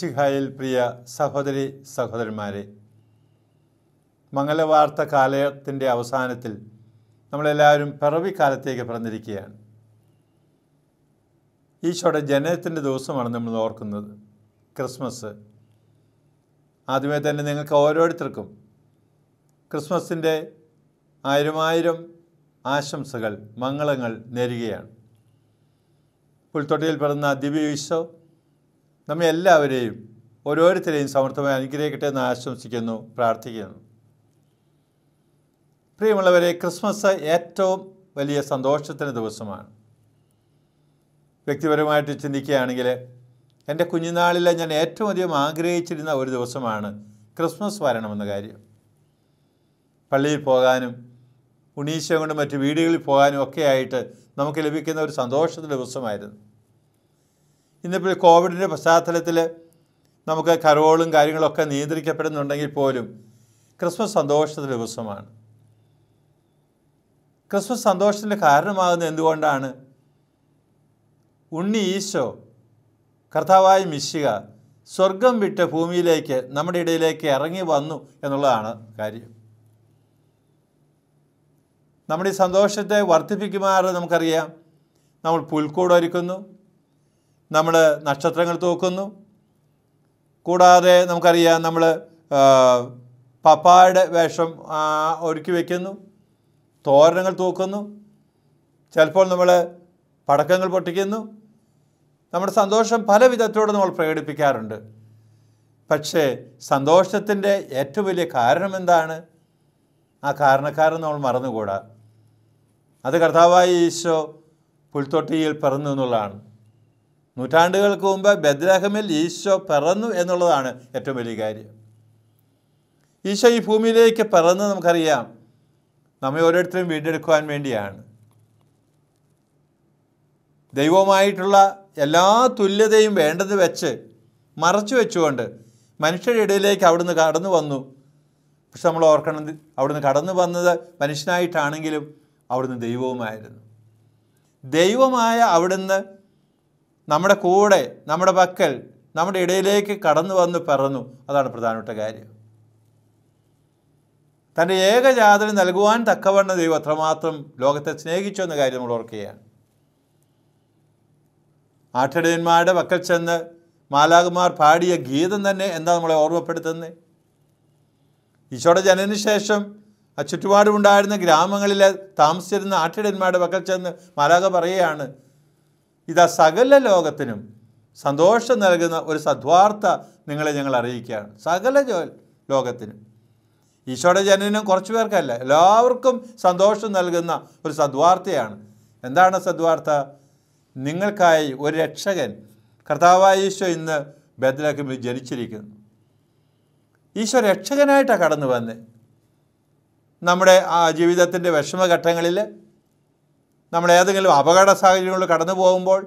ഈശിഹായിൽ പ്രിയ സഹോദരി സഹോദരന്മാരെ മംഗലവാർത്ത കാലത്തിൻ്റെ അവസാനത്തിൽ നമ്മളെല്ലാവരും പിറവിക്കാലത്തേക്ക് പറഞ്ഞിരിക്കുകയാണ് ഈശോയുടെ ജനനത്തിൻ്റെ ദിവസമാണ് നമ്മൾ ഓർക്കുന്നത് ക്രിസ്മസ് ആദ്യമേ തന്നെ നിങ്ങൾക്ക് ഓരോരുത്തർക്കും ക്രിസ്മസിൻ്റെ ആയിരമായിരം ആശംസകൾ മംഗളങ്ങൾ നേരുകയാണ് പുൽത്തൊട്ടിയിൽ പിറന്ന ദിവ്യ ഈശോ നമ്മെ എല്ലാവരെയും ഓരോരുത്തരെയും സമർത്ഥമായി അനുഗ്രഹിക്കട്ടെ എന്ന് ആശംസിക്കുന്നു പ്രാർത്ഥിക്കുന്നു പ്രിയമുള്ളവരെ ക്രിസ്മസ് ഏറ്റവും വലിയ സന്തോഷത്തിൻ്റെ ദിവസമാണ് വ്യക്തിപരമായിട്ട് ചിന്തിക്കുകയാണെങ്കിൽ എൻ്റെ കുഞ്ഞുനാളിലെ ഞാൻ ഏറ്റവും അധികം ആഗ്രഹിച്ചിരുന്ന ഒരു ദിവസമാണ് ക്രിസ്മസ് വരണമെന്ന കാര്യം പള്ളിയിൽ പോകാനും ഉണീശ കൊണ്ടും മറ്റ് വീടുകളിൽ പോകാനും ഒക്കെ ആയിട്ട് നമുക്ക് ലഭിക്കുന്ന ഒരു സന്തോഷത്തിൻ്റെ ദിവസമായിരുന്നു ഇന്നിപ്പോൾ കോവിഡിൻ്റെ പശ്ചാത്തലത്തിൽ നമുക്ക് കരോളും കാര്യങ്ങളൊക്കെ നിയന്ത്രിക്കപ്പെടുന്നുണ്ടെങ്കിൽ പോലും ക്രിസ്മസ് സന്തോഷത്തിൻ്റെ ദിവസമാണ് ക്രിസ്മസ് സന്തോഷത്തിൻ്റെ കാരണമാകുന്നത് എന്തുകൊണ്ടാണ് ഉണ്ണി ഈശോ കർത്താവായ മിശിക സ്വർഗം വിട്ട് ഭൂമിയിലേക്ക് നമ്മുടെ ഇടയിലേക്ക് ഇറങ്ങി വന്നു എന്നുള്ളതാണ് കാര്യം നമ്മുടെ ഈ സന്തോഷത്തെ വർദ്ധിപ്പിക്കുമാറ് നമുക്കറിയാം നമ്മൾ പുൽക്കൂടൊരുക്കുന്നു നമ്മൾ നക്ഷത്രങ്ങൾ തൂക്കുന്നു കൂടാതെ നമുക്കറിയാം നമ്മൾ പപ്പായുടെ വേഷം ഒരുക്കി വയ്ക്കുന്നു തോരണങ്ങൾ തൂക്കുന്നു ചിലപ്പോൾ നമ്മൾ പടക്കങ്ങൾ പൊട്ടിക്കുന്നു നമ്മുടെ സന്തോഷം പല വിധത്തിലൂടെ നമ്മൾ പ്രകടിപ്പിക്കാറുണ്ട് പക്ഷേ സന്തോഷത്തിൻ്റെ ഏറ്റവും വലിയ കാരണം എന്താണ് ആ കാരണക്കാരൻ നമ്മൾ മറന്നുകൂടാ അത് കർത്താവായ ഈശോ പുൽത്തൊട്ടിയിൽ പിറന്നു എന്നുള്ളതാണ് നൂറ്റാണ്ടുകൾക്ക് മുമ്പ് ബദ്രഹമിൽ ഈശോ പിറന്നു എന്നുള്ളതാണ് ഏറ്റവും വലിയ കാര്യം ഈശോ ഈ ഭൂമിയിലേക്ക് പിറന്ന് നമുക്കറിയാം നമ്മെ ഓരോരുത്തരും വീണ്ടെടുക്കുവാൻ വേണ്ടിയാണ് ദൈവമായിട്ടുള്ള എല്ലാ തുല്യതയും വേണ്ടത് വെച്ച് മറച്ചു വെച്ചുകൊണ്ട് മനുഷ്യരുടെ ഇടയിലേക്ക് അവിടുന്ന് കടന്നു വന്നു പക്ഷെ നമ്മൾ ഓർക്കണം അവിടുന്ന് കടന്നു വന്നത് മനുഷ്യനായിട്ടാണെങ്കിലും അവിടുന്ന് ദൈവവുമായിരുന്നു ദൈവമായ അവിടുന്ന് നമ്മുടെ കൂടെ നമ്മുടെ പക്കൽ നമ്മുടെ ഇടയിലേക്ക് കടന്നു വന്ന് പിറന്നു അതാണ് പ്രധാനപ്പെട്ട കാര്യം തൻ്റെ ഏകജാതന് നൽകുവാൻ തക്കവണ്ണം ദൈവം അത്രമാത്രം ലോകത്തെ സ്നേഹിച്ചു എന്ന കാര്യം നമ്മൾ ഓർക്കുകയാണ് ആഠടയന്മാരുടെ പക്കൽ ചെന്ന് മാലാകുമാർ പാടിയ ഗീതം തന്നെ എന്താ നമ്മളെ ഓർമ്മപ്പെടുത്തുന്നത് ഈശോയുടെ ജനനു ശേഷം ആ ചുറ്റുപാടുമുണ്ടായിരുന്ന ഗ്രാമങ്ങളിൽ താമസിച്ചിരുന്ന ആട്ടിടന്മാരുടെ പക്കൽ ചെന്ന് മാലാക പറയുകയാണ് ഇതാ സകല ലോകത്തിനും സന്തോഷം നൽകുന്ന ഒരു സദ്വാർത്ത നിങ്ങളെ ഞങ്ങൾ അറിയിക്കുകയാണ് സകല ലോകത്തിനും ഈശോയുടെ ജനനം കുറച്ച് പേർക്കല്ല എല്ലാവർക്കും സന്തോഷം നൽകുന്ന ഒരു സദ്വാർത്തയാണ് എന്താണ് സദ്വാർത്ത നിങ്ങൾക്കായി ഒരു രക്ഷകൻ കർത്താവായ ഈശോ ഇന്ന് ബദലാക്കി ജനിച്ചിരിക്കുന്നു ഈശോ രക്ഷകനായിട്ടാണ് കടന്നു വന്നത് നമ്മുടെ ആ ജീവിതത്തിൻ്റെ വിഷമഘട്ടങ്ങളിൽ നമ്മൾ ഏതെങ്കിലും അപകട സാഹചര്യങ്ങളിൽ കടന്നു പോകുമ്പോൾ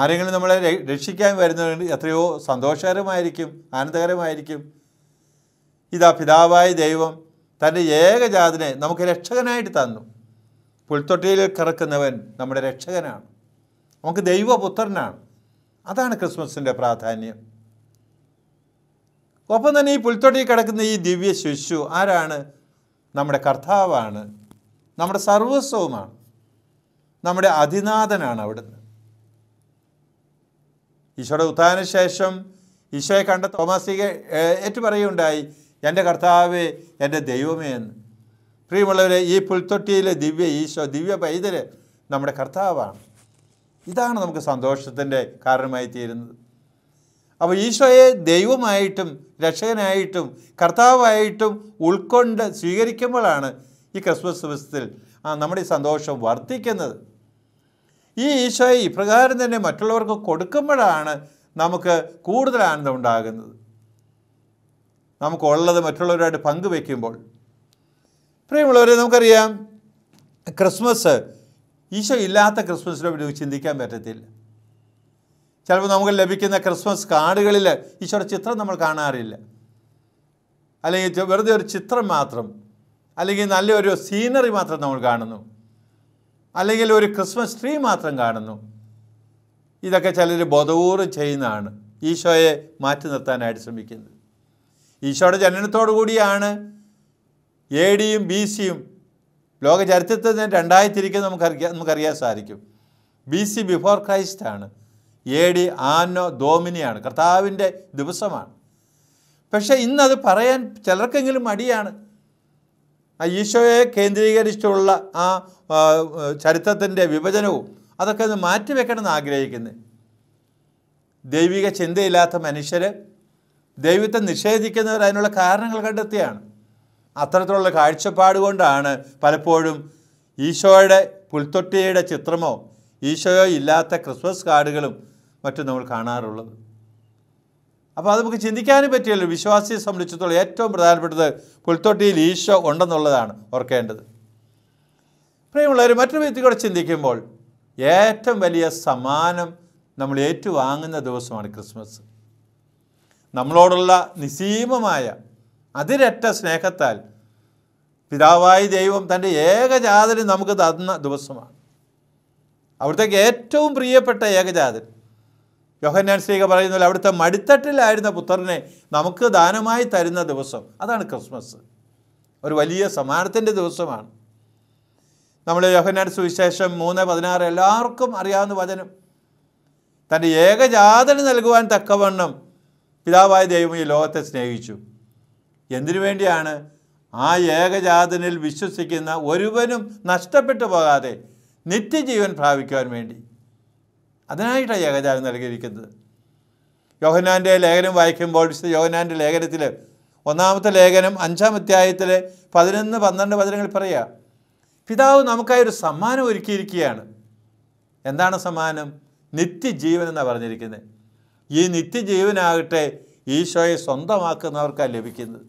ആരെങ്കിലും നമ്മളെ രക്ഷിക്കാൻ വരുന്നത് എത്രയോ സന്തോഷകരമായിരിക്കും ആനന്ദകരമായിരിക്കും ഇതാ പിതാവായ ദൈവം തൻ്റെ ഏകജാതിനെ നമുക്ക് രക്ഷകനായിട്ട് തന്നു പുൽത്തൊട്ടിയിൽ കിടക്കുന്നവൻ നമ്മുടെ രക്ഷകനാണ് നമുക്ക് ദൈവപുത്രനാണ് അതാണ് ക്രിസ്മസിൻ്റെ പ്രാധാന്യം ഒപ്പം തന്നെ ഈ പുൽത്തൊട്ടിയിൽ കിടക്കുന്ന ഈ ദിവ്യ ശിശു ആരാണ് നമ്മുടെ കർത്താവാണ് നമ്മുടെ സർവസ്വവുമാണ് നമ്മുടെ അതിനാഥനാണ് അവിടുന്ന് ഈശോയുടെ ഉത്ഥാന ശേഷം ഈശോയെ കണ്ട തോമാസിക ഏറ്റുപറയുണ്ടായി എൻ്റെ കർത്താവ് എൻ്റെ ദൈവമേ എന്ന് പ്രിയമുള്ളവരെ ഈ പുൽത്തൊട്ടിയിലെ ദിവ്യ ഈശോ ദിവ്യ പൈതര് നമ്മുടെ കർത്താവാണ് ഇതാണ് നമുക്ക് സന്തോഷത്തിൻ്റെ കാരണമായി തീരുന്നത് അപ്പോൾ ഈശോയെ ദൈവമായിട്ടും രക്ഷകനായിട്ടും കർത്താവായിട്ടും ഉൾക്കൊണ്ട് സ്വീകരിക്കുമ്പോഴാണ് ഈ ക്രിസ്മസ് ദിവസത്തിൽ ആ നമ്മുടെ സന്തോഷം വർദ്ധിക്കുന്നത് ഈ ഈശോയെ ഇപ്രകാരം തന്നെ മറ്റുള്ളവർക്ക് കൊടുക്കുമ്പോഴാണ് നമുക്ക് കൂടുതൽ ആനന്ദം ഉണ്ടാകുന്നത് നമുക്കുള്ളത് മറ്റുള്ളവരുമായിട്ട് പങ്കുവെക്കുമ്പോൾ പ്രിയമുള്ളവരെ നമുക്കറിയാം ക്രിസ്മസ് ഈശോ ഇല്ലാത്ത ക്രിസ്മസിനെ പറ്റി ചിന്തിക്കാൻ പറ്റത്തില്ല ചിലപ്പോൾ നമുക്ക് ലഭിക്കുന്ന ക്രിസ്മസ് കാർഡുകളിൽ ഈശോയുടെ ചിത്രം നമ്മൾ കാണാറില്ല അല്ലെങ്കിൽ വെറുതെ ഒരു ചിത്രം മാത്രം അല്ലെങ്കിൽ നല്ലൊരു സീനറി മാത്രം നമ്മൾ കാണുന്നു അല്ലെങ്കിൽ ഒരു ക്രിസ്മസ് ട്രീ മാത്രം കാണുന്നു ഇതൊക്കെ ചിലർ ബോധപൂർവ്വം ചെയ്യുന്നതാണ് ഈശോയെ മാറ്റി നിർത്താനായിട്ട് ശ്രമിക്കുന്നത് ഈശോയുടെ ജനനത്തോടു കൂടിയാണ് എ ഡിയും ബി സിയും ലോക ചരിത്രത്തിൽ രണ്ടായി രണ്ടായിത്തിരിക്കുന്നത് നമുക്കറിയാം നമുക്കറിയാൻ സാധിക്കും ബി സി ബിഫോർ ക്രൈസ്റ്റ് ആണ് എ ഡി ആനോ ദോമിനിയാണ് കർത്താവിൻ്റെ ദിവസമാണ് പക്ഷേ ഇന്നത് പറയാൻ ചിലർക്കെങ്കിലും മടിയാണ് ആ ഈശോയെ കേന്ദ്രീകരിച്ചുള്ള ആ ചരിത്രത്തിൻ്റെ വിഭജനവും അതൊക്കെ ഒന്ന് മാറ്റിവെക്കണമെന്ന് ആഗ്രഹിക്കുന്നത് ദൈവിക ചിന്തയില്ലാത്ത മനുഷ്യർ ദൈവത്തെ നിഷേധിക്കുന്നവർ അതിനുള്ള കാരണങ്ങൾ കണ്ടെത്തിയാണ് അത്തരത്തിലുള്ള കാഴ്ചപ്പാട് കൊണ്ടാണ് പലപ്പോഴും ഈശോയുടെ പുൽത്തൊട്ടിയുടെ ചിത്രമോ ഈശോയോ ഇല്ലാത്ത ക്രിസ്മസ് കാർഡുകളും മറ്റും നമ്മൾ കാണാറുള്ളത് അപ്പോൾ അത് നമുക്ക് ചിന്തിക്കാനും പറ്റിയല്ലോ വിശ്വാസിയെ സംബന്ധിച്ചിടത്തോളം ഏറ്റവും പ്രധാനപ്പെട്ടത് പുൽത്തൊട്ടിയിൽ ഈശോ ഉണ്ടെന്നുള്ളതാണ് ഓർക്കേണ്ടത് പ്രിയമുള്ളവർ മറ്റു കൂടെ ചിന്തിക്കുമ്പോൾ ഏറ്റവും വലിയ സമ്മാനം നമ്മൾ ഏറ്റുവാങ്ങുന്ന ദിവസമാണ് ക്രിസ്മസ് നമ്മളോടുള്ള നിസീമമായ അതിരറ്റ സ്നേഹത്താൽ പിതാവായ ദൈവം തൻ്റെ ഏകജാതനെ നമുക്ക് തന്ന ദിവസമാണ് അവിടത്തേക്ക് ഏറ്റവും പ്രിയപ്പെട്ട ഏകജാതൻ യോഹന്നാൻ സ്ത്രീക പറയുന്നത് അവിടുത്തെ മടിത്തട്ടിലായിരുന്ന പുത്രനെ നമുക്ക് ദാനമായി തരുന്ന ദിവസം അതാണ് ക്രിസ്മസ് ഒരു വലിയ സമ്മാനത്തിൻ്റെ ദിവസമാണ് നമ്മൾ യോഹന്നാൻ സുവിശേഷം മൂന്ന് പതിനാറ് എല്ലാവർക്കും അറിയാവുന്ന വചനം തൻ്റെ ഏകജാതന് നൽകുവാൻ തക്കവണ്ണം പിതാവായ ദൈവം ഈ ലോകത്തെ സ്നേഹിച്ചു എന്തിനു വേണ്ടിയാണ് ആ ഏകജാതനിൽ വിശ്വസിക്കുന്ന ഒരുവനും നഷ്ടപ്പെട്ടു പോകാതെ നിത്യജീവൻ പ്രാപിക്കുവാൻ വേണ്ടി അതിനായിട്ടാണ് ഏകജാവ് നൽകിയിരിക്കുന്നത് യോഹനാൻ്റെ ലേഖനം വായിക്കുമ്പോൾ വിശുദ്ധ യോഹനാൻ്റെ ലേഖനത്തിൽ ഒന്നാമത്തെ ലേഖനം അഞ്ചാം അധ്യായത്തിലെ പതിനൊന്ന് പന്ത്രണ്ട് വചനങ്ങൾ പറയുക പിതാവ് നമുക്കായി ഒരു സമ്മാനം ഒരുക്കിയിരിക്കുകയാണ് എന്താണ് സമ്മാനം നിത്യജീവൻ എന്നാണ് പറഞ്ഞിരിക്കുന്നത് ഈ നിത്യജീവനാകട്ടെ ഈശോയെ സ്വന്തമാക്കുന്നവർക്കാണ് ലഭിക്കുന്നത്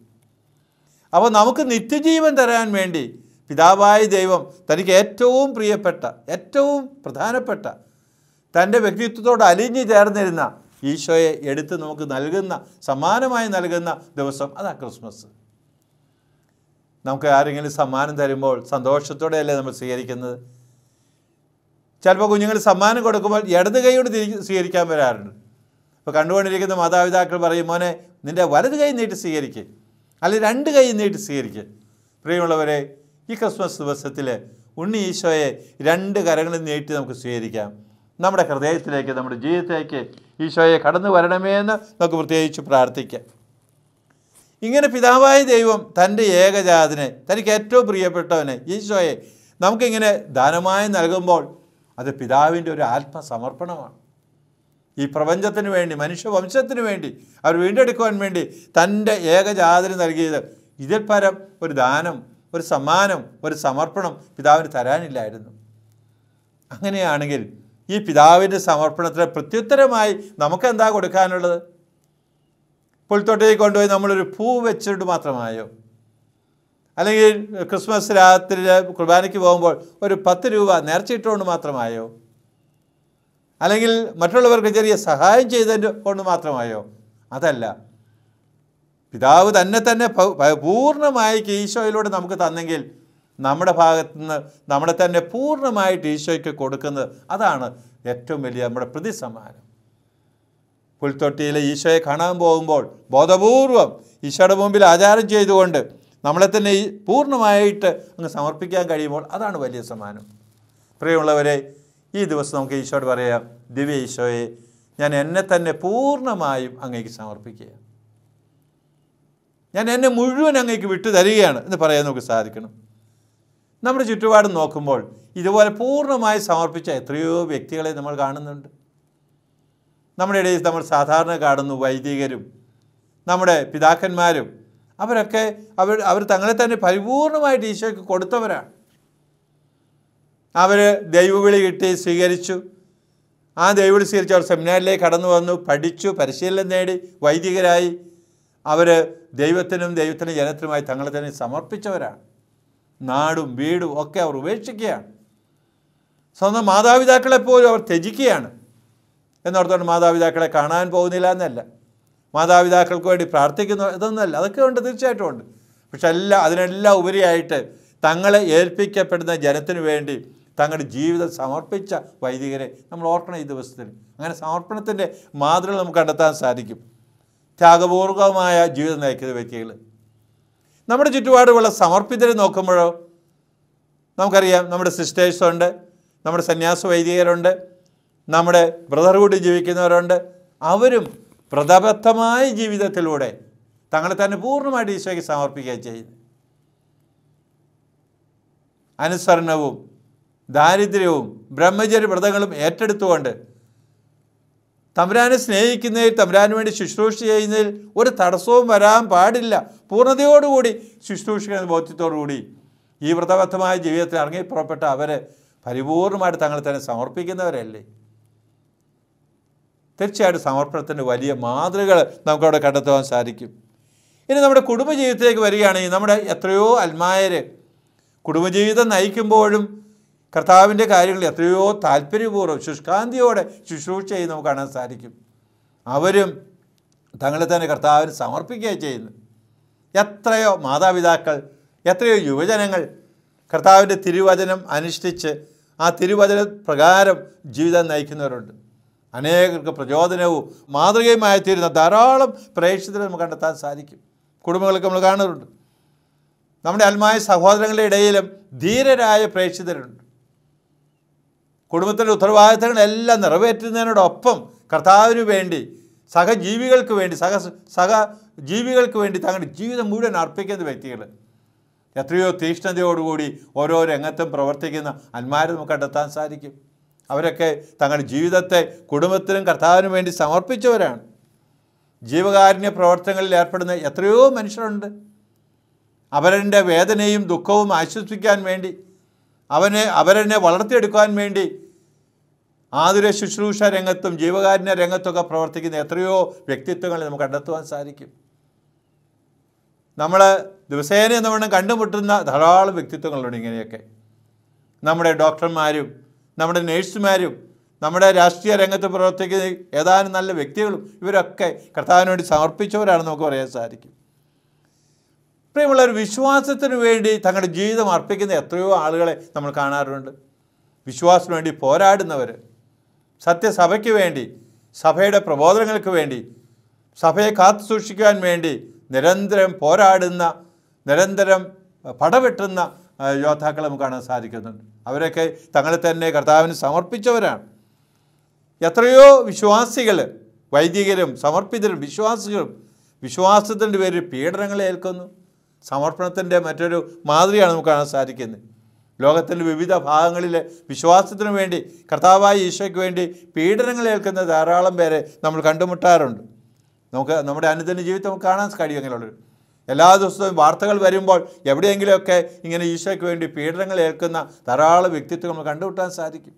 അപ്പോൾ നമുക്ക് നിത്യജീവൻ തരാൻ വേണ്ടി പിതാവായ ദൈവം തനിക്ക് ഏറ്റവും പ്രിയപ്പെട്ട ഏറ്റവും പ്രധാനപ്പെട്ട തൻ്റെ വ്യക്തിത്വത്തോട് അലിഞ്ഞു ചേർന്നിരുന്ന ഈശോയെ എടുത്ത് നമുക്ക് നൽകുന്ന സമ്മാനമായി നൽകുന്ന ദിവസം അതാ ക്രിസ്മസ് നമുക്ക് ആരെങ്കിലും സമ്മാനം തരുമ്പോൾ സന്തോഷത്തോടെയല്ലേ നമ്മൾ സ്വീകരിക്കുന്നത് ചിലപ്പോൾ കുഞ്ഞുങ്ങൾ സമ്മാനം കൊടുക്കുമ്പോൾ ഇടത് കൈയോട് തിരിച്ച് സ്വീകരിക്കാൻ വരാറുണ്ട് ഇപ്പോൾ കണ്ടുകൊണ്ടിരിക്കുന്ന മാതാപിതാക്കൾ പറയും മോനെ നിൻ്റെ വലത് കൈ നീട്ടി സ്വീകരിക്കുക അല്ലെ രണ്ട് കൈ നീട്ടി സ്വീകരിക്കുക പ്രിയമുള്ളവരെ ഈ ക്രിസ്മസ് ദിവസത്തിൽ ഉണ്ണി ഈശോയെ രണ്ട് കരങ്ങളിൽ നീട്ടി നമുക്ക് സ്വീകരിക്കാം നമ്മുടെ ഹൃദയത്തിലേക്ക് നമ്മുടെ ജീവിതത്തിലേക്ക് ഈശോയെ കടന്നു വരണമേ എന്ന് നമുക്ക് പ്രത്യേകിച്ച് പ്രാർത്ഥിക്കാം ഇങ്ങനെ പിതാവായ ദൈവം തൻ്റെ ഏകജാതിനെ തനിക്ക് ഏറ്റവും പ്രിയപ്പെട്ടവനെ ഈശോയെ നമുക്കിങ്ങനെ ദാനമായി നൽകുമ്പോൾ അത് പിതാവിൻ്റെ ഒരു ആത്മസമർപ്പണമാണ് ഈ പ്രപഞ്ചത്തിന് വേണ്ടി മനുഷ്യവംശത്തിന് വേണ്ടി അവർ വീണ്ടെടുക്കുവാൻ വേണ്ടി തൻ്റെ ഏകജാതിന് നൽകിയത് ഇതിൽ പരം ഒരു ദാനം ഒരു സമ്മാനം ഒരു സമർപ്പണം പിതാവിന് തരാനില്ലായിരുന്നു അങ്ങനെയാണെങ്കിൽ ഈ പിതാവിൻ്റെ സമർപ്പണത്തിന് പ്രത്യുത്തരമായി നമുക്കെന്താ കൊടുക്കാനുള്ളത് പുൽത്തൊട്ടിയിൽ കൊണ്ടുപോയി നമ്മളൊരു പൂ വെച്ചിട്ട് മാത്രമായോ അല്ലെങ്കിൽ ക്രിസ്മസ് രാത്രി കുർബാനയ്ക്ക് പോകുമ്പോൾ ഒരു പത്ത് രൂപ നേർച്ചയിട്ടുകൊണ്ട് മാത്രമായോ അല്ലെങ്കിൽ മറ്റുള്ളവർക്ക് ചെറിയ സഹായം ചെയ്തതിൻ്റെ കൊണ്ട് മാത്രമായോ അതല്ല പിതാവ് തന്നെ തന്നെ പൂർണ്ണമായി ഈശോയിലൂടെ നമുക്ക് തന്നെങ്കിൽ നമ്മുടെ ഭാഗത്തു നിന്ന് നമ്മളെ തന്നെ പൂർണ്ണമായിട്ട് ഈശോയ്ക്ക് കൊടുക്കുന്നത് അതാണ് ഏറ്റവും വലിയ നമ്മുടെ പ്രതിസമാനം പുൽത്തൊട്ടിയിലെ ഈശോയെ കാണാൻ പോകുമ്പോൾ ബോധപൂർവം ഈശോയുടെ മുമ്പിൽ ആചാരം ചെയ്തുകൊണ്ട് നമ്മളെ തന്നെ ഈ പൂർണ്ണമായിട്ട് അങ്ങ് സമർപ്പിക്കാൻ കഴിയുമ്പോൾ അതാണ് വലിയ സമ്മാനം പ്രിയമുള്ളവരെ ഈ ദിവസം നമുക്ക് ഈശോയോട് പറയാം ദിവ്യ ഈശോയെ ഞാൻ എന്നെ തന്നെ പൂർണ്ണമായും അങ്ങേക്ക് സമർപ്പിക്കുക ഞാൻ എന്നെ മുഴുവൻ അങ്ങേക്ക് വിട്ടു തരികയാണ് എന്ന് പറയാൻ നമുക്ക് സാധിക്കണം നമ്മുടെ ചുറ്റുപാടും നോക്കുമ്പോൾ ഇതുപോലെ പൂർണ്ണമായി സമർപ്പിച്ച എത്രയോ വ്യക്തികളെ നമ്മൾ കാണുന്നുണ്ട് നമ്മുടെ ഇടയിൽ നമ്മൾ സാധാരണ കാണുന്നു വൈദികരും നമ്മുടെ പിതാക്കന്മാരും അവരൊക്കെ അവർ അവർ തങ്ങളെ തന്നെ പരിപൂർണമായിട്ട് ഈശോയ്ക്ക് കൊടുത്തവരാണ് അവർ ദൈവവിളി കിട്ടി സ്വീകരിച്ചു ആ ദൈവവിളി സ്വീകരിച്ച് അവർ സെമിനാറിലേക്ക് കടന്നു വന്നു പഠിച്ചു പരിശീലനം നേടി വൈദികരായി അവർ ദൈവത്തിനും ദൈവത്തിനും ജനത്തിനുമായി തങ്ങളെ തന്നെ സമർപ്പിച്ചവരാണ് നാടും വീടും ഒക്കെ അവർ ഉപേക്ഷിക്കുകയാണ് സ്വന്തം മാതാപിതാക്കളെ പോലും അവർ ത്യജിക്കുകയാണ് എന്നോർത്തോണ്ട് മാതാപിതാക്കളെ കാണാൻ പോകുന്നില്ല എന്നല്ല മാതാപിതാക്കൾക്ക് വേണ്ടി പ്രാർത്ഥിക്കുന്നു ഇതൊന്നുമല്ല അതൊക്കെ ഉണ്ട് തീർച്ചയായിട്ടും ഉണ്ട് പക്ഷെ എല്ലാ അതിനെല്ലാം ഉപരിയായിട്ട് തങ്ങളെ ഏൽപ്പിക്കപ്പെടുന്ന ജനത്തിനു വേണ്ടി തങ്ങളുടെ ജീവിതം സമർപ്പിച്ച വൈദികരെ നമ്മൾ ഓർക്കണം ഈ ദിവസത്തിൽ അങ്ങനെ സമർപ്പണത്തിൻ്റെ മാതൃക നമുക്ക് കണ്ടെത്താൻ സാധിക്കും ത്യാഗപൂർവമായ ജീവിതം നയിക്കുന്ന വ്യക്തികൾ നമ്മുടെ ചുറ്റുപാടുമുള്ള സമർപ്പിതരെ നോക്കുമ്പോഴോ നമുക്കറിയാം നമ്മുടെ സിസ്റ്റേഴ്സുണ്ട് നമ്മുടെ സന്യാസ വൈദികരുണ്ട് നമ്മുടെ ബ്രദർഹുഡ് ജീവിക്കുന്നവരുണ്ട് അവരും പ്രതബദ്ധമായ ജീവിതത്തിലൂടെ തങ്ങളെ തന്നെ പൂർണ്ണമായിട്ട് ഈശോയ്ക്ക് സമർപ്പിക്കുക ചെയ്യുന്നു അനുസരണവും ദാരിദ്ര്യവും ബ്രഹ്മചര്യ വ്രതങ്ങളും ഏറ്റെടുത്തുകൊണ്ട് തമ്പുരാനെ സ്നേഹിക്കുന്നതിൽ തമ്പുരാന് വേണ്ടി ശുശ്രൂഷ ചെയ്യുന്നതിൽ ഒരു തടസ്സവും വരാൻ പാടില്ല പൂർണ്ണതയോടുകൂടി ശുശ്രൂഷിക്കുന്ന ബോധ്യത്തോടുകൂടി ഈ വ്രതബദ്ധമായ ജീവിതത്തിൽ ഇറങ്ങിപ്പുറപ്പെട്ട അവർ പരിപൂർണമായിട്ട് തങ്ങളെ തന്നെ സമർപ്പിക്കുന്നവരല്ലേ തീർച്ചയായിട്ടും സമർപ്പണത്തിൻ്റെ വലിയ മാതൃകൾ നമുക്കവിടെ കണ്ടെത്തുവാൻ സാധിക്കും ഇനി നമ്മുടെ കുടുംബജീവിതത്തിലേക്ക് വരികയാണെങ്കിൽ നമ്മുടെ എത്രയോ അൽമായർ കുടുംബജീവിതം നയിക്കുമ്പോഴും കർത്താവിൻ്റെ കാര്യങ്ങളിൽ എത്രയോ താല്പര്യപൂർവ്വം ശുഷ്കാന്തിയോടെ ശുശ്രൂഷ ചെയ്ത് നമുക്ക് കാണാൻ സാധിക്കും അവരും തങ്ങളെ തന്നെ കർത്താവിന് സമർപ്പിക്കുകയാണ് ചെയ്യുന്നു എത്രയോ മാതാപിതാക്കൾ എത്രയോ യുവജനങ്ങൾ കർത്താവിൻ്റെ തിരുവചനം അനുഷ്ഠിച്ച് ആ തിരുവചന പ്രകാരം ജീവിതം നയിക്കുന്നവരുണ്ട് അനേകർക്ക് പ്രചോദനവും മാതൃകയുമായി തീരുന്ന ധാരാളം പ്രേക്ഷിതരെ നമുക്ക് കണ്ടെത്താൻ സാധിക്കും കുടുംബങ്ങളൊക്കെ നമ്മൾ കാണുന്നുണ്ട് നമ്മുടെ അൽമായ സഹോദരങ്ങളുടെ ഇടയിലും ധീരരായ പ്രേക്ഷിതരുണ്ട് കുടുംബത്തിൻ്റെ ഉത്തരവാദിത്തങ്ങളെല്ലാം നിറവേറ്റുന്നതിനോടൊപ്പം കർത്താവിന് വേണ്ടി സഹജീവികൾക്ക് വേണ്ടി സഹ സഹ ജീവികൾക്ക് വേണ്ടി തങ്ങളുടെ ജീവിതം മുഴുവൻ അർപ്പിക്കുന്ന വ്യക്തികൾ എത്രയോ തീക്ഷ്ണതയോടുകൂടി ഓരോ രംഗത്തും പ്രവർത്തിക്കുന്ന അന്മാരെ നമുക്ക് കണ്ടെത്താൻ സാധിക്കും അവരൊക്കെ തങ്ങളുടെ ജീവിതത്തെ കുടുംബത്തിനും കർത്താവിനും വേണ്ടി സമർപ്പിച്ചവരാണ് ജീവകാരുണ്യ പ്രവർത്തനങ്ങളിൽ ഏർപ്പെടുന്ന എത്രയോ മനുഷ്യരുണ്ട് അവരുടെ വേദനയും ദുഃഖവും ആശ്വസിപ്പിക്കാൻ വേണ്ടി അവനെ അവരെന്നെ വളർത്തിയെടുക്കാൻ വേണ്ടി ആതുര ശുശ്രൂഷ രംഗത്തും ജീവകാരുണ്യ രംഗത്തൊക്കെ പ്രവർത്തിക്കുന്ന എത്രയോ വ്യക്തിത്വങ്ങളെ നമുക്ക് കണ്ടെത്തുവാൻ സാധിക്കും നമ്മൾ ദിവസേന എന്നവണ്ണം കണ്ടുമുട്ടുന്ന ധാരാളം വ്യക്തിത്വങ്ങളുണ്ട് ഇങ്ങനെയൊക്കെ നമ്മുടെ ഡോക്ടർമാരും നമ്മുടെ നേഴ്സുമാരും നമ്മുടെ രാഷ്ട്രീയ രംഗത്ത് പ്രവർത്തിക്കുന്ന ഏതാനും നല്ല വ്യക്തികളും ഇവരൊക്കെ കർത്താവിന് വേണ്ടി സമർപ്പിച്ചവരാണെന്ന് നമുക്ക് പറയാൻ സാധിക്കും ഒരു വിശ്വാസത്തിന് വേണ്ടി തങ്ങളുടെ ജീവിതം അർപ്പിക്കുന്ന എത്രയോ ആളുകളെ നമ്മൾ കാണാറുണ്ട് വിശ്വാസത്തിന് വേണ്ടി പോരാടുന്നവർ സത്യസഭയ്ക്ക് വേണ്ടി സഭയുടെ പ്രബോധനങ്ങൾക്ക് വേണ്ടി സഭയെ കാത്തു സൂക്ഷിക്കാൻ വേണ്ടി നിരന്തരം പോരാടുന്ന നിരന്തരം പടവെട്ടുന്ന യോദ്ധാക്കളെ നമുക്ക് കാണാൻ സാധിക്കുന്നുണ്ട് അവരൊക്കെ തങ്ങളെ തന്നെ കർത്താവിന് സമർപ്പിച്ചവരാണ് എത്രയോ വിശ്വാസികൾ വൈദികരും സമർപ്പിതരും വിശ്വാസികളും വിശ്വാസത്തിൻ്റെ പേരിൽ പീഡനങ്ങൾ ഏൽക്കുന്നു സമർപ്പണത്തിൻ്റെ മറ്റൊരു മാതൃകയാണ് നമുക്ക് കാണാൻ സാധിക്കുന്നത് ലോകത്തിൽ വിവിധ ഭാഗങ്ങളിലെ വിശ്വാസത്തിനു വേണ്ടി കർത്താവായ ഈശോയ്ക്ക് വേണ്ടി പീഡനങ്ങൾ ഏൽക്കുന്ന ധാരാളം പേരെ നമ്മൾ കണ്ടുമുട്ടാറുണ്ട് നമുക്ക് നമ്മുടെ അനുദിന ജീവിതം നമുക്ക് കാണാൻ കഴിയും അങ്ങനെയുള്ളൊരു എല്ലാ ദിവസവും വാർത്തകൾ വരുമ്പോൾ എവിടെയെങ്കിലുമൊക്കെ ഇങ്ങനെ ഈശോയ്ക്ക് വേണ്ടി പീഡനങ്ങൾ ഏൽക്കുന്ന ധാരാളം വ്യക്തിത്വം നമ്മൾ കണ്ടുമുട്ടാൻ സാധിക്കും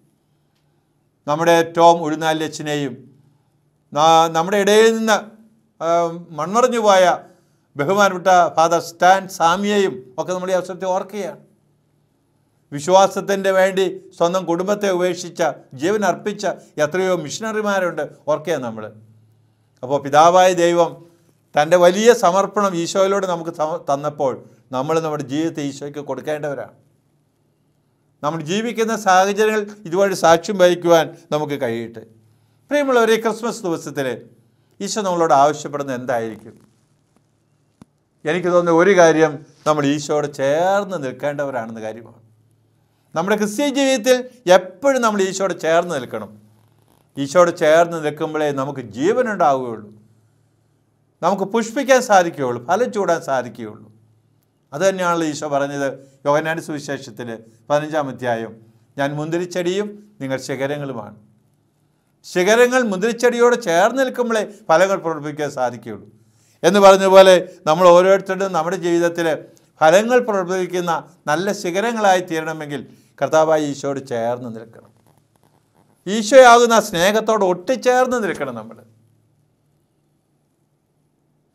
നമ്മുടെ ടോം ഉഴുന്നാലച്ചനെയും നമ്മുടെ ഇടയിൽ നിന്ന് മൺമറിഞ്ഞു പോയ ബഹുമാനപ്പെട്ട ഫാദർ സ്റ്റാൻ സാമിയെയും ഒക്കെ നമ്മൾ ഈ അവസരത്തിൽ ഓർക്കുകയാണ് വിശ്വാസത്തിൻ്റെ വേണ്ടി സ്വന്തം കുടുംബത്തെ ഉപേക്ഷിച്ച ജീവൻ അർപ്പിച്ച എത്രയോ മിഷണറിമാരുണ്ട് ഓർക്കുക നമ്മൾ അപ്പോൾ പിതാവായ ദൈവം തൻ്റെ വലിയ സമർപ്പണം ഈശോയിലൂടെ നമുക്ക് തന്നപ്പോൾ നമ്മൾ നമ്മുടെ ജീവിതത്തെ ഈശോയ്ക്ക് കൊടുക്കേണ്ടവരാണ് നമ്മൾ ജീവിക്കുന്ന സാഹചര്യങ്ങൾ ഇതുവഴി സാക്ഷ്യം വഹിക്കുവാൻ നമുക്ക് കഴിയട്ടെ പ്രിയമുള്ളവരെ ക്രിസ്മസ് ദിവസത്തിൽ ഈശോ നമ്മളോട് ആവശ്യപ്പെടുന്നത് എന്തായിരിക്കും എനിക്ക് തോന്നുന്ന ഒരു കാര്യം നമ്മൾ ഈശോയോട് ചേർന്ന് നിൽക്കേണ്ടവരാണെന്ന കാര്യമാണ് നമ്മുടെ ക്രിസ്ത്യൻ ജീവിതത്തിൽ എപ്പോഴും നമ്മൾ ഈശോയോട് ചേർന്ന് നിൽക്കണം ഈശോയോട് ചേർന്ന് നിൽക്കുമ്പോഴേ നമുക്ക് ജീവനുണ്ടാവുകയുള്ളൂ നമുക്ക് പുഷ്പിക്കാൻ സാധിക്കുകയുള്ളൂ ഫലം ചൂടാൻ സാധിക്കുകയുള്ളൂ അതുതന്നെയാണല്ലോ ഈശോ പറഞ്ഞത് യോഗനാട് സുവിശേഷത്തിൽ പതിനഞ്ചാം അധ്യായം ഞാൻ മുന്തിരിച്ചെടിയും നിങ്ങൾ ശിഖരങ്ങളുമാണ് ശിഖരങ്ങൾ മുന്തിരിച്ചെടിയോട് ചേർന്ന് നിൽക്കുമ്പോഴേ ഫലങ്ങൾ പ്രവർത്തിക്കാൻ സാധിക്കുകയുള്ളൂ എന്ന് പറഞ്ഞതുപോലെ നമ്മൾ ഓരോരുത്തരും നമ്മുടെ ജീവിതത്തിൽ ഫലങ്ങൾ പ്രവർത്തിക്കുന്ന നല്ല ശിഖരങ്ങളായി തീരണമെങ്കിൽ കർത്താവായി ഈശോയോട് ചേർന്ന് നിൽക്കണം ഈശോയാകുന്ന സ്നേഹത്തോട് ഒട്ടിച്ചേർന്ന് നിൽക്കണം നമ്മൾ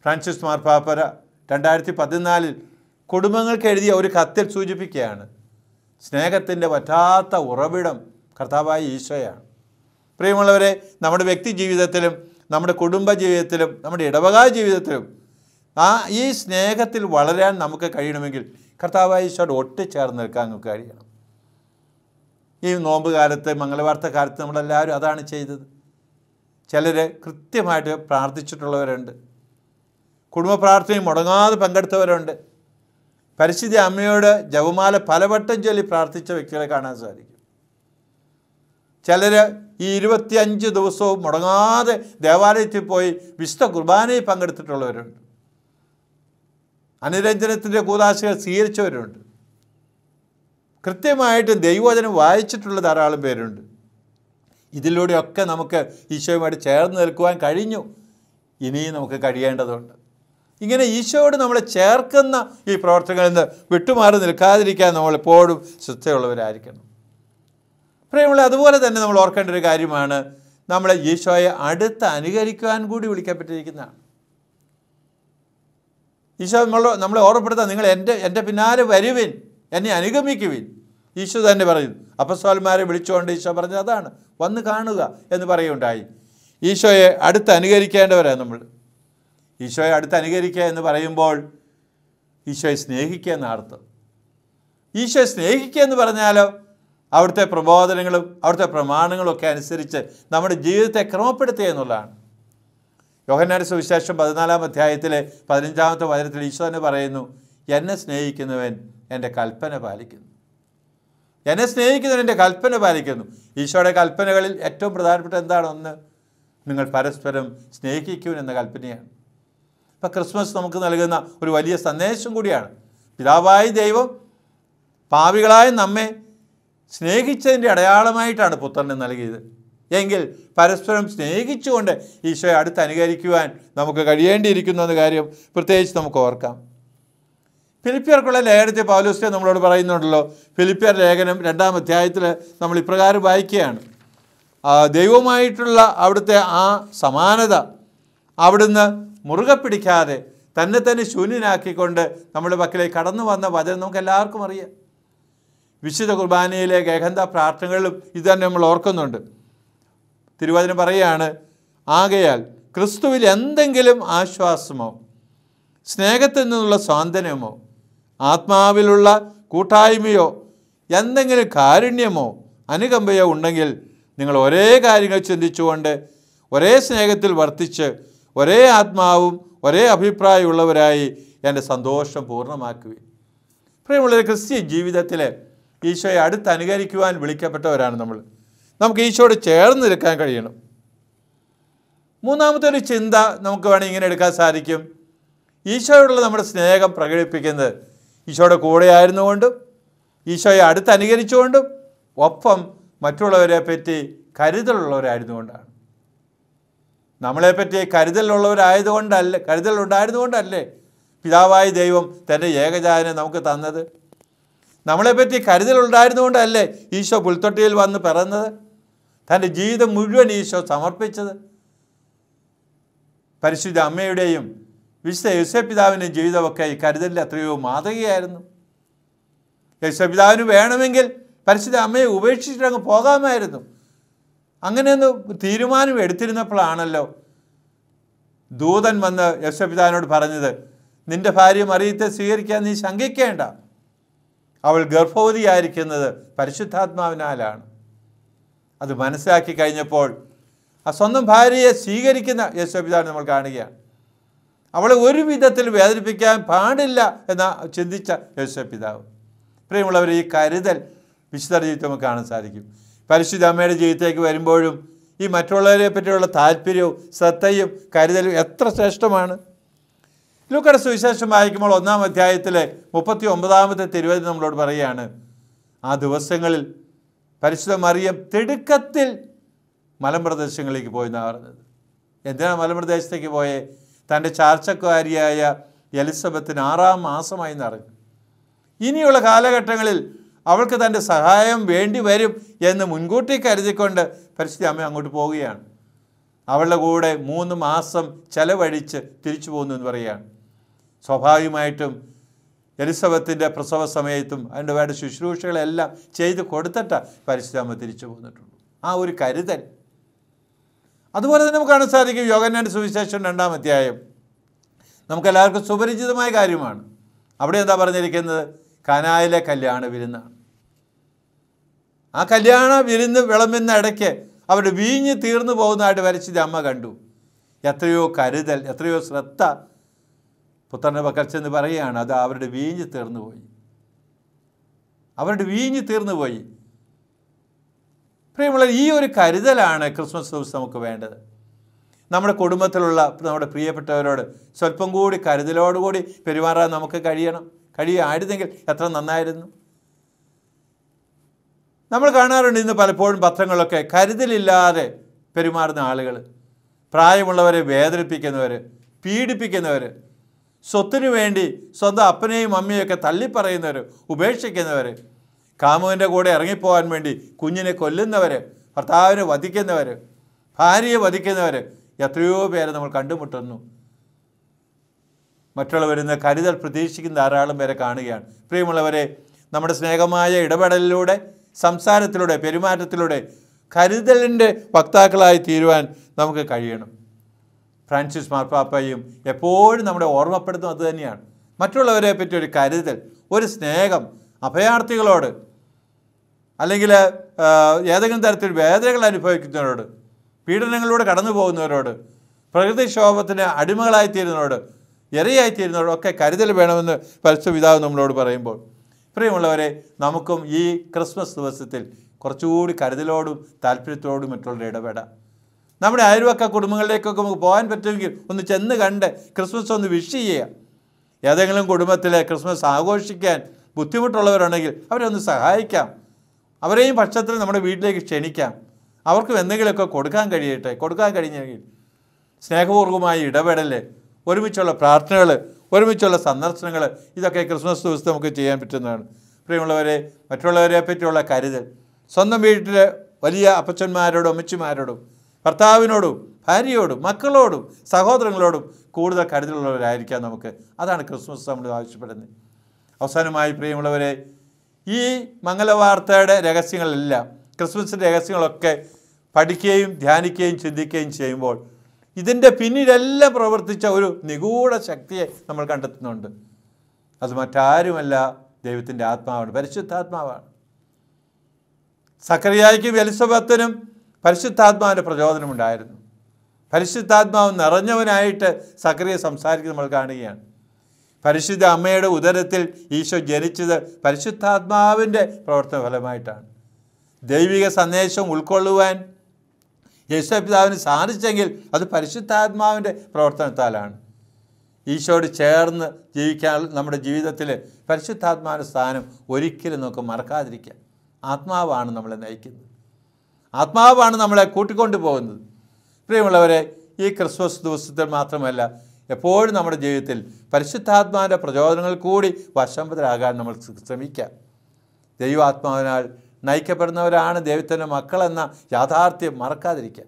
ഫ്രാൻസിസ് മാർപ്പാപ്പര രണ്ടായിരത്തി പതിനാലിൽ കുടുംബങ്ങൾക്ക് എഴുതിയ ഒരു കത്തിൽ സൂചിപ്പിക്കുകയാണ് സ്നേഹത്തിൻ്റെ പറ്റാത്ത ഉറവിടം കർത്താവായ ഈശോയാണ് പ്രിയമുള്ളവരെ നമ്മുടെ വ്യക്തി ജീവിതത്തിലും നമ്മുടെ കുടുംബ ജീവിതത്തിലും നമ്മുടെ ഇടവകാല ജീവിതത്തിലും ആ ഈ സ്നേഹത്തിൽ വളരാൻ നമുക്ക് കഴിയണമെങ്കിൽ കർത്താവായ ഈശോട് ഒട്ടിച്ചേർന്ന് നിൽക്കാൻ നമുക്ക് കഴിയണം ഈ നോമ്പ് കാലത്ത് മംഗളവാർത്ത കാലത്ത് നമ്മളെല്ലാവരും അതാണ് ചെയ്തത് ചിലർ കൃത്യമായിട്ട് പ്രാർത്ഥിച്ചിട്ടുള്ളവരുണ്ട് കുടുംബ പ്രാർത്ഥനയും മുടങ്ങാതെ പങ്കെടുത്തവരുണ്ട് പരിസ്ഥിതി അമ്മയോട് ജവമാല പലവട്ടം ചൊല്ലി പ്രാർത്ഥിച്ച വ്യക്തികളെ കാണാൻ സാധിക്കും ചിലർ ഈ ഇരുപത്തിയഞ്ച് ദിവസവും മുടങ്ങാതെ ദേവാലയത്തിൽ പോയി വിശുദ്ധ കുർബാനയിൽ പങ്കെടുത്തിട്ടുള്ളവരുണ്ട് അനുരഞ്ജനത്തിൻ്റെ കൂതാശകൾ സ്വീകരിച്ചവരുണ്ട് കൃത്യമായിട്ട് ദൈവവചനം വായിച്ചിട്ടുള്ള ധാരാളം പേരുണ്ട് ഇതിലൂടെയൊക്കെ നമുക്ക് ഈശോയുമായിട്ട് ചേർന്ന് നിൽക്കുവാൻ കഴിഞ്ഞു ഇനിയും നമുക്ക് കഴിയേണ്ടതുണ്ട് ഇങ്ങനെ ഈശോയോട് നമ്മളെ ചേർക്കുന്ന ഈ പ്രവർത്തനങ്ങളിൽ നിന്ന് വിട്ടുമാറി നിൽക്കാതിരിക്കാൻ നമ്മളെപ്പോഴും ശ്രദ്ധയുള്ളവരായിരിക്കണം പ്രിയമുള്ള അതുപോലെ തന്നെ നമ്മൾ ഓർക്കേണ്ട ഒരു കാര്യമാണ് നമ്മളെ ഈശോയെ അടുത്ത് അനുകരിക്കുവാൻ കൂടി വിളിക്കപ്പെട്ടിരിക്കുന്നതാണ് ഈശോ നമ്മൾ നമ്മളെ ഓർമ്മപ്പെടുത്താൻ നിങ്ങൾ എൻ്റെ എൻ്റെ പിന്നാലെ വരുവിൻ എന്നെ അനുഗമിക്കുവിൻ ഈശോ തന്നെ പറയുന്നു അപ്പസ്വാൽമാരെ വിളിച്ചുകൊണ്ട് ഈശോ പറഞ്ഞത് അതാണ് വന്ന് കാണുക എന്ന് പറയുകയുണ്ടായി ഈശോയെ അടുത്ത് അനുകരിക്കേണ്ടവരാണ് നമ്മൾ ഈശോയെ അടുത്ത് അനുകരിക്കുക എന്ന് പറയുമ്പോൾ ഈശോയെ സ്നേഹിക്കുക എന്നർത്ഥം ഈശോയെ സ്നേഹിക്കുക എന്ന് പറഞ്ഞാലോ അവിടുത്തെ പ്രബോധനങ്ങളും അവിടുത്തെ പ്രമാണങ്ങളും ഒക്കെ അനുസരിച്ച് നമ്മുടെ ജീവിതത്തെ ക്രമപ്പെടുത്തുക എന്നുള്ളതാണ് യോഹന്നാരി സുവിശേഷം പതിനാലാം അധ്യായത്തിലെ പതിനഞ്ചാമത്തെ വചനത്തിൽ തന്നെ പറയുന്നു എന്നെ സ്നേഹിക്കുന്നവൻ എൻ്റെ കൽപ്പന പാലിക്കുന്നു എന്നെ സ്നേഹിക്കുന്നവൻ എൻ്റെ കൽപ്പന പാലിക്കുന്നു ഈശോയുടെ കൽപ്പനകളിൽ ഏറ്റവും പ്രധാനപ്പെട്ട എന്താണ് ഒന്ന് നിങ്ങൾ പരസ്പരം സ്നേഹിക്കൂ എന്ന കൽപ്പനയാണ് ഇപ്പം ക്രിസ്മസ് നമുക്ക് നൽകുന്ന ഒരു വലിയ സന്ദേശം കൂടിയാണ് പിതാവായ ദൈവം പാവികളായ നമ്മെ സ്നേഹിച്ചതിൻ്റെ അടയാളമായിട്ടാണ് പുത്രനെ നൽകിയത് എങ്കിൽ പരസ്പരം സ്നേഹിച്ചുകൊണ്ട് ഈശോയെ അടുത്ത് അനുകരിക്കുവാൻ നമുക്ക് കഴിയേണ്ടിയിരിക്കുന്നു എന്ന കാര്യം പ്രത്യേകിച്ച് നമുക്ക് ഓർക്കാം ഫിലിപ്പിയർക്കുള്ള ലേഖനത്തെ പൗലോസ്റ്റെ നമ്മളോട് പറയുന്നുണ്ടല്ലോ ഫിലിപ്പിയർ ലേഖനം രണ്ടാം അധ്യായത്തിൽ നമ്മൾ ഇപ്രകാരം വായിക്കുകയാണ് ദൈവവുമായിട്ടുള്ള അവിടുത്തെ ആ സമാനത അവിടുന്ന് മുറുകെ പിടിക്കാതെ തന്നെ തന്നെ ശൂന്യനാക്കിക്കൊണ്ട് നമ്മുടെ പക്കലേക്ക് കടന്നു വന്ന വചനം നമുക്ക് എല്ലാവർക്കും അറിയാം വിശുദ്ധ കുർബാനയിലെ ഗഹന്ത പ്രാർത്ഥനകളിലും ഇത് തന്നെ നമ്മൾ ഓർക്കുന്നുണ്ട് തിരുവചനം പറയുകയാണ് ആകയാൽ ക്രിസ്തുവിൽ എന്തെങ്കിലും ആശ്വാസമോ സ്നേഹത്തിൽ നിന്നുള്ള സ്വാതന്ത്ര്യമോ ആത്മാവിലുള്ള കൂട്ടായ്മയോ എന്തെങ്കിലും കാരുണ്യമോ അനുകമ്പയോ ഉണ്ടെങ്കിൽ നിങ്ങൾ ഒരേ കാര്യങ്ങൾ ചിന്തിച്ചുകൊണ്ട് ഒരേ സ്നേഹത്തിൽ വർത്തിച്ച് ഒരേ ആത്മാവും ഒരേ അഭിപ്രായമുള്ളവരായി എൻ്റെ സന്തോഷം പൂർണ്ണമാക്കുവിൻ പ്രിയമുള്ളൊരു ക്രിസ്ത്യൻ ജീവിതത്തിലെ ഈശോയെ അടുത്ത് അനുകരിക്കുവാൻ വിളിക്കപ്പെട്ടവരാണ് നമ്മൾ നമുക്ക് ഈശോയോട് ചേർന്ന് നിൽക്കാൻ കഴിയണം മൂന്നാമത്തെ ഒരു ചിന്ത നമുക്ക് വേണമെങ്കിൽ ഇങ്ങനെ എടുക്കാൻ സാധിക്കും ഈശോയോടുള്ള നമ്മുടെ സ്നേഹം പ്രകടിപ്പിക്കുന്നത് ഈശോയുടെ കൂടെ ആയിരുന്നുകൊണ്ടും ഈശോയെ അടുത്ത് അനുകരിച്ചുകൊണ്ടും ഒപ്പം മറ്റുള്ളവരെ പറ്റി കരുതലുള്ളവരായിരുന്നുകൊണ്ടാണ് നമ്മളെപ്പറ്റി കരുതലുള്ളവരായതുകൊണ്ടല്ലേ കരുതലുണ്ടായിരുന്നുകൊണ്ടല്ലേ പിതാവായ ദൈവം തൻ്റെ ഏകജാതനെ നമുക്ക് തന്നത് നമ്മളെ പറ്റി കരുതൽ ഉണ്ടായിരുന്നുകൊണ്ടല്ലേ ഈശോ പുൽത്തൊട്ടിയിൽ വന്ന് പിറന്നത് തൻ്റെ ജീവിതം മുഴുവൻ ഈശോ സമർപ്പിച്ചത് പരിശുദ്ധ അമ്മയുടെയും വിശുദ്ധ യശപിതാവിൻ്റെയും ജീവിതമൊക്കെ ഈ കരുതലിൽ എത്രയോ മാതൃകയായിരുന്നു യേശുപിതാവിന് വേണമെങ്കിൽ പരിശുദ്ധ അമ്മയെ ഉപേക്ഷിച്ചിട്ട് അങ്ങ് പോകാമായിരുന്നു അങ്ങനെയൊന്ന് തീരുമാനം എടുത്തിരുന്നപ്പോഴാണല്ലോ ദൂതൻ വന്ന് യശപിതാവിനോട് പറഞ്ഞത് നിന്റെ ഭാര്യ മറിയത്തെ സ്വീകരിക്കാൻ നീ ശങ്കിക്കേണ്ട അവൾ ഗർഭവതിയായിരിക്കുന്നത് പരിശുദ്ധാത്മാവിനാലാണ് അത് മനസ്സിലാക്കി കഴിഞ്ഞപ്പോൾ ആ സ്വന്തം ഭാര്യയെ സ്വീകരിക്കുന്ന യേശോപിതാവിനെ നമ്മൾ കാണുകയാണ് അവളെ ഒരു വിധത്തിൽ വേദനിപ്പിക്കാൻ പാടില്ല എന്ന ചിന്തിച്ച യേശോപിതാവ് പ്രിയമുള്ളവർ ഈ കരുതൽ വിശുദ്ധ ജീവിതം നമുക്ക് കാണാൻ സാധിക്കും പരിശുദ്ധ അമ്മയുടെ ജീവിതത്തേക്ക് വരുമ്പോഴും ഈ മറ്റുള്ളവരെ പറ്റിയുള്ള താല്പര്യവും ശ്രദ്ധയും കരുതലും എത്ര ശ്രേഷ്ഠമാണ് ലൂക്കയുടെ സുവിശേഷം വായിക്കുമ്പോൾ ഒന്നാം അധ്യായത്തിലെ മുപ്പത്തി ഒമ്പതാമത്തെ തിരുവതി നമ്മളോട് പറയുകയാണ് ആ ദിവസങ്ങളിൽ പരിശുദ്ധ മറിയം തിടുക്കത്തിൽ മലമ്പ്രദേശങ്ങളിലേക്ക് പോയെന്നാണ് പറഞ്ഞത് എന്തിനാണ് മലമ്പ്രദേശത്തേക്ക് പോയേ തൻ്റെ ചാർച്ചക്കാരിയായ എലിസബത്തിന് ആറാം മാസമായി എന്നറിഞ്ഞു ഇനിയുള്ള കാലഘട്ടങ്ങളിൽ അവൾക്ക് തൻ്റെ സഹായം വേണ്ടി വരും എന്ന് മുൻകൂട്ടി കരുതിക്കൊണ്ട് പരിശുദ്ധ അമ്മ അങ്ങോട്ട് പോവുകയാണ് അവളുടെ കൂടെ മൂന്ന് മാസം ചെലവഴിച്ച് തിരിച്ചു പോകുന്നു എന്ന് പറയുകയാണ് സ്വാഭാവികമായിട്ടും എലിസബത്തിൻ്റെ പ്രസവ സമയത്തും അതിൻ്റെ വേണ്ട ശുശ്രൂഷകളെല്ലാം ചെയ്ത് കൊടുത്തിട്ട് പരിശുദ്ധാമ തിരിച്ചു പോന്നിട്ടുള്ളൂ ആ ഒരു കരുതൽ അതുപോലെ തന്നെ നമുക്ക് കാണാൻ സാധിക്കും യോഗനാൻ്റെ സുവിശേഷം രണ്ടാം അധ്യായം നമുക്കെല്ലാവർക്കും സുപരിചിതമായ കാര്യമാണ് അവിടെ എന്താ പറഞ്ഞിരിക്കുന്നത് കനായിലെ കല്യാണ വിരുന്നാണ് ആ കല്യാണ വിരുന്ന് വിളമ്പുന്ന ഇടയ്ക്ക് അവരുടെ വീഞ്ഞ് തീർന്നു പോകുന്നതായിട്ട് വരച്ചിത് അമ്മ കണ്ടു എത്രയോ കരുതൽ എത്രയോ ശ്രദ്ധ പുത്രൻ്റെ പക്കൽ എന്ന് പറയുകയാണ് അത് അവരുടെ വീഞ്ഞ് പോയി അവരുടെ വീഞ്ഞ് പോയി പ്രിയമുള്ള ഈ ഒരു കരുതലാണ് ക്രിസ്മസ് ദിവസം നമുക്ക് വേണ്ടത് നമ്മുടെ കുടുംബത്തിലുള്ള നമ്മുടെ പ്രിയപ്പെട്ടവരോട് സ്വല്പം കൂടി കരുതലോടുകൂടി പെരുമാറാൻ നമുക്ക് കഴിയണം കഴിയുമായിരുന്നെങ്കിൽ എത്ര നന്നായിരുന്നു നമ്മൾ കാണാറുണ്ട് ഇന്ന് പലപ്പോഴും പത്രങ്ങളൊക്കെ കരുതലില്ലാതെ പെരുമാറുന്ന ആളുകൾ പ്രായമുള്ളവരെ വേദനിപ്പിക്കുന്നവർ പീഡിപ്പിക്കുന്നവർ സ്വത്തിനു വേണ്ടി സ്വന്തം അപ്പനെയും അമ്മയൊക്കെ തള്ളിപ്പറയുന്നവർ ഉപേക്ഷിക്കുന്നവർ കാമുവിൻ്റെ കൂടെ ഇറങ്ങിപ്പോകാൻ വേണ്ടി കുഞ്ഞിനെ കൊല്ലുന്നവർ ഭർത്താവിനെ വധിക്കുന്നവർ ഭാര്യയെ വധിക്കുന്നവർ എത്രയോ പേരെ നമ്മൾ കണ്ടുമുട്ടുന്നു മറ്റുള്ളവരിൽ നിന്ന് കരുതൽ പ്രതീക്ഷിക്കുന്ന ധാരാളം പേരെ കാണുകയാണ് പ്രിയമുള്ളവരെ നമ്മുടെ സ്നേഹമായ ഇടപെടലിലൂടെ സംസാരത്തിലൂടെ പെരുമാറ്റത്തിലൂടെ കരുതലിൻ്റെ വക്താക്കളായി തീരുവാൻ നമുക്ക് കഴിയണം ഫ്രാൻസിസ് മാർപ്പാപ്പയും എപ്പോഴും നമ്മുടെ ഓർമ്മപ്പെടുത്തും അത് തന്നെയാണ് മറ്റുള്ളവരെ പറ്റി ഒരു കരുതൽ ഒരു സ്നേഹം അഭയാർത്ഥികളോട് അല്ലെങ്കിൽ ഏതെങ്കിലും തരത്തിൽ വേദനകൾ അനുഭവിക്കുന്നവരോട് പീഡനങ്ങളിലൂടെ കടന്നു പോകുന്നവരോട് പ്രകൃതിക്ഷോഭത്തിന് അടിമകളായിത്തീരുന്നവരോട് ഇരയായിത്തീരുന്നവരോട് ഒക്കെ കരുതൽ വേണമെന്ന് പരിശുപിതാവ് നമ്മളോട് പറയുമ്പോൾ പ്രിയമുള്ളവരെ നമുക്കും ഈ ക്രിസ്മസ് ദിവസത്തിൽ കുറച്ചുകൂടി കരുതലോടും താല്പര്യത്തോടും മറ്റുള്ളവരുടെ ഇടപെടാം നമ്മുടെ അയൽവക്ക കുടുംബങ്ങളിലേക്കൊക്കെ നമുക്ക് പോകാൻ പറ്റുമെങ്കിൽ ഒന്ന് ചെന്ന് കണ്ട് ക്രിസ്മസ് ഒന്ന് വിഷ് ചെയ്യുക ഏതെങ്കിലും കുടുംബത്തിലെ ക്രിസ്മസ് ആഘോഷിക്കാൻ ബുദ്ധിമുട്ടുള്ളവരുണ്ടെങ്കിൽ അവരെ ഒന്ന് സഹായിക്കാം അവരെയും പക്ഷത്തിൽ നമ്മുടെ വീട്ടിലേക്ക് ക്ഷണിക്കാം അവർക്കും എന്തെങ്കിലുമൊക്കെ കൊടുക്കാൻ കഴിയട്ടെ കൊടുക്കാൻ കഴിഞ്ഞെങ്കിൽ സ്നേഹപൂർവ്വമായ ഇടപെടൽ ഒരുമിച്ചുള്ള പ്രാർത്ഥനകൾ ഒരുമിച്ചുള്ള സന്ദർശനങ്ങൾ ഇതൊക്കെ ക്രിസ്മസ് ദിവസം നമുക്ക് ചെയ്യാൻ പറ്റുന്നതാണ് പ്രിയമുള്ളവരെ മറ്റുള്ളവരെ പറ്റിയുള്ള കരുതൽ സ്വന്തം വീട്ടിലെ വലിയ അപ്പച്ചന്മാരോടും അമ്മച്ചിമാരോടും ഭർത്താവിനോടും ഭാര്യയോടും മക്കളോടും സഹോദരങ്ങളോടും കൂടുതൽ കരുതലുള്ളവരായിരിക്കാം നമുക്ക് അതാണ് ക്രിസ്മസ് നമ്മൾ ആവശ്യപ്പെടുന്നത് അവസാനമായി പ്രിയമുള്ളവരെ ഈ മംഗലവാർത്തയുടെ രഹസ്യങ്ങളെല്ലാം ക്രിസ്മസിൻ്റെ രഹസ്യങ്ങളൊക്കെ പഠിക്കുകയും ധ്യാനിക്കുകയും ചിന്തിക്കുകയും ചെയ്യുമ്പോൾ ഇതിൻ്റെ പിന്നിലെല്ലാം പ്രവർത്തിച്ച ഒരു നിഗൂഢ ശക്തിയെ നമ്മൾ കണ്ടെത്തുന്നുണ്ട് അത് മറ്റാരുമല്ല ദൈവത്തിൻ്റെ ആത്മാവാണ് പരിശുദ്ധാത്മാവാണ് സക്രിയായിക്കും എലിസബത്തിനും പരിശുദ്ധാത്മാവിൻ്റെ പ്രചോദനമുണ്ടായിരുന്നു പരിശുദ്ധാത്മാവ് നിറഞ്ഞവനായിട്ട് സക്രിയ സംസാരിക്കുന്നത് നമ്മൾ കാണുകയാണ് പരിശുദ്ധ അമ്മയുടെ ഉദരത്തിൽ ഈശോ ജനിച്ചത് പരിശുദ്ധാത്മാവിൻ്റെ പ്രവർത്തന ഫലമായിട്ടാണ് ദൈവിക സന്ദേശം ഉൾക്കൊള്ളുവാൻ പിതാവിന് സാധിച്ചെങ്കിൽ അത് പരിശുദ്ധാത്മാവിൻ്റെ പ്രവർത്തനത്താലാണ് ഈശോട് ചേർന്ന് ജീവിക്കാൻ നമ്മുടെ ജീവിതത്തിൽ പരിശുദ്ധാത്മാവിൻ്റെ സ്ഥാനം ഒരിക്കലും നമുക്ക് മറക്കാതിരിക്കുക ആത്മാവാണ് നമ്മളെ നയിക്കുന്നത് ആത്മാവാണ് നമ്മളെ കൂട്ടിക്കൊണ്ടു പോകുന്നത് പ്രിയമുള്ളവരെ ഈ ക്രിസ്മസ് ദിവസത്തിൽ മാത്രമല്ല എപ്പോഴും നമ്മുടെ ജീവിതത്തിൽ പരിശുദ്ധാത്മാവിൻ്റെ പ്രചോദനങ്ങൾ കൂടി വശംബദ്ധരാകാൻ നമ്മൾ ശ്രമിക്കാം ദൈവാത്മാവിനാൽ നയിക്കപ്പെടുന്നവരാണ് ദൈവത്തിൻ്റെ മക്കളെന്ന യാഥാർത്ഥ്യം മറക്കാതിരിക്കുക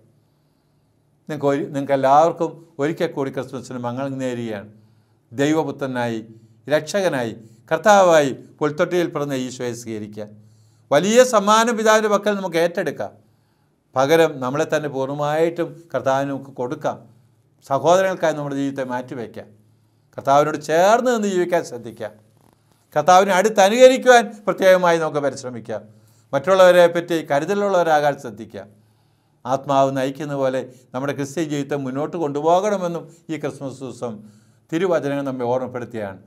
നിങ്ങൾക്ക് ഒരു നിങ്ങൾക്ക് എല്ലാവർക്കും ഒരിക്കൽ കൂടി ക്രിസ്മസിന് മംഗളം നേരുകയാണ് ദൈവപുത്രനായി രക്ഷകനായി കർത്താവായി പുൽത്തൊട്ടിയിൽ പിറന്ന ഈശോയെ സ്വീകരിക്കുക വലിയ സമ്മാനം പിതാവിൻ്റെ മക്കൾ നമുക്ക് ഏറ്റെടുക്കാം പകരം നമ്മളെ തന്നെ പൂർണ്ണമായിട്ടും കർത്താവിന് നമുക്ക് കൊടുക്കാം സഹോദരങ്ങൾക്കായി നമ്മുടെ ജീവിതത്തെ മാറ്റിവെക്കാം കർത്താവിനോട് ചേർന്ന് നിന്ന് ജീവിക്കാൻ ശ്രദ്ധിക്കാം കർത്താവിനെ അനുകരിക്കുവാൻ പ്രത്യേകമായി നമുക്ക് പരിശ്രമിക്കാം മറ്റുള്ളവരെ പറ്റി കരുതലുള്ളവരാകാൻ ശ്രദ്ധിക്കാം ആത്മാവ് നയിക്കുന്ന പോലെ നമ്മുടെ ക്രിസ്ത്യൻ ജീവിതം മുന്നോട്ട് കൊണ്ടുപോകണമെന്നും ഈ ക്രിസ്മസ് ദിവസം തിരുവചനങ്ങൾ നമ്മെ ഓർമ്മപ്പെടുത്തിയാണ്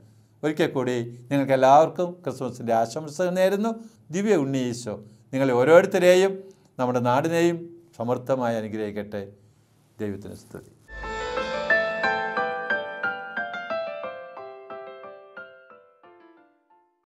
ഒരിക്കൽ കൂടി നിങ്ങൾക്ക് എല്ലാവർക്കും ക്രിസ്മസിൻ്റെ ആശംസകൾ നേരുന്നു ദിവ്യ ഉണ്ണീശോ നിങ്ങളെ ഓരോരുത്തരെയും നമ്മുടെ നാടിനെയും സമർത്ഥമായി അനുഗ്രഹിക്കട്ടെ ദൈവത്തിന് സ്തുതി